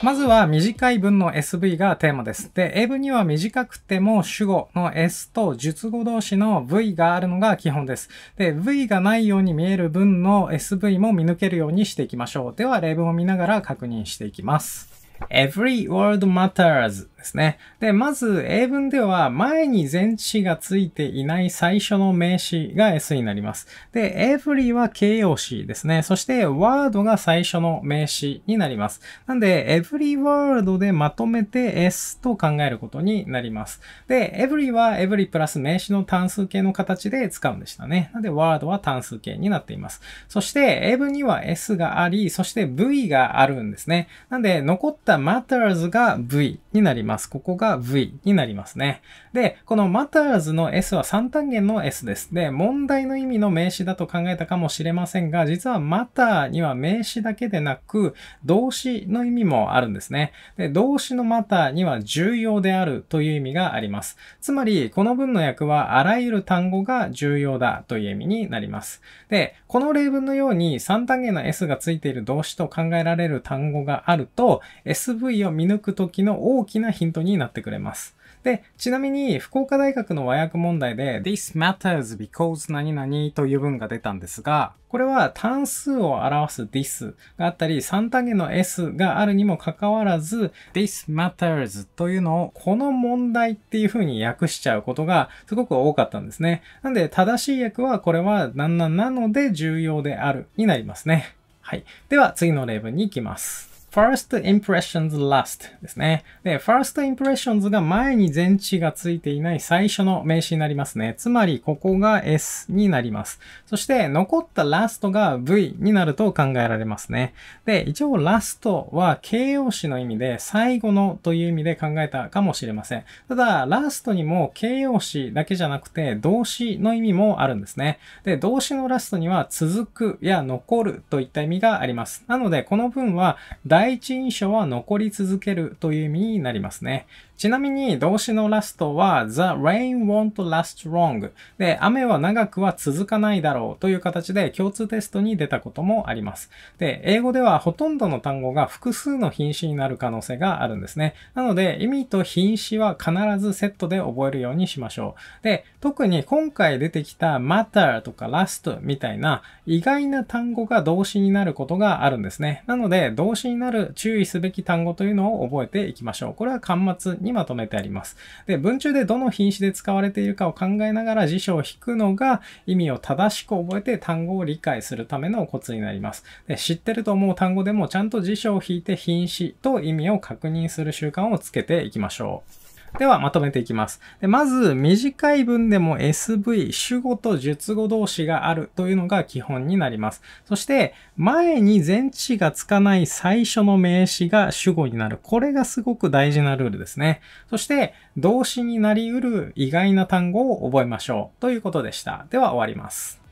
まずは短い文の SV がテーマです。で、英文には短くても主語の S と述語同士の V があるのが基本です。で、V がないように見える文の SV も見抜けるようにしていきましょう。では、例文を見ながら確認していきます。Every word matters ですね。で、まず英文では前に前置詞がついていない最初の名詞が S になります。で、every は形容詞ですね。そして word が最初の名詞になります。なんで、every word でまとめて S と考えることになります。で、every は every プラス名詞の単数形の形で使うんでしたね。なんで、word は単数形になっています。そして、英文には S があり、そして V があるんですね。なんで、残った matters が V になります。ます。ここが V になりますね。で、この matters の S は3単元の S です。で、問題の意味の名詞だと考えたかもしれませんが、実は matter には名詞だけでなく、動詞の意味もあるんですね。で、動詞の matter には重要であるという意味があります。つまり、この文の訳はあらゆる単語が重要だという意味になります。で、この例文のように3単元の S がついている動詞と考えられる単語があると、SV を見抜く時の大きなヒントになってくれます。で、ちなみに、福岡大学の和訳問題で、this matters because 何々という文が出たんですが、これは単数を表す this があったり、3単元の s があるにもかかわらず、this matters というのをこの問題っていう風に訳しちゃうことがすごく多かったんですね。なんで、正しい訳はこれは何々なので重要であるになりますね。はい。では、次の例文に行きます。first impressions last ですね。で、first impressions が前に前置がついていない最初の名詞になりますね。つまり、ここが S になります。そして、残った last が V になると考えられますね。で、一応 last は形容詞の意味で最後のという意味で考えたかもしれません。ただ、last にも形容詞だけじゃなくて動詞の意味もあるんですね。で、動詞の last には続くや残るといった意味があります。なので、この文は第第一印象は残り続けるという意味になりますね。ちなみに動詞のラストは The rain won't last long で、雨は長くは続かないだろうという形で共通テストに出たこともあります。で、英語ではほとんどの単語が複数の品詞になる可能性があるんですね。なので、意味と品詞は必ずセットで覚えるようにしましょう。で、特に今回出てきた matter とか last みたいな意外な単語が動詞になることがあるんですね。なので、動詞になる注意すべき単語というのを覚えていきましょう。これは端末にまとめてあります。で、文中でどの品詞で使われているかを考えながら辞書を引くのが意味を正しく覚えて単語を理解するためのコツになります。で、知ってると思う単語でもちゃんと辞書を引いて品詞と意味を確認する習慣をつけていきましょう。では、まとめていきます。でまず、短い文でも SV、主語と述語同士があるというのが基本になります。そして、前に前置がつかない最初の名詞が主語になる。これがすごく大事なルールですね。そして、動詞になりうる意外な単語を覚えましょう。ということでした。では、終わります。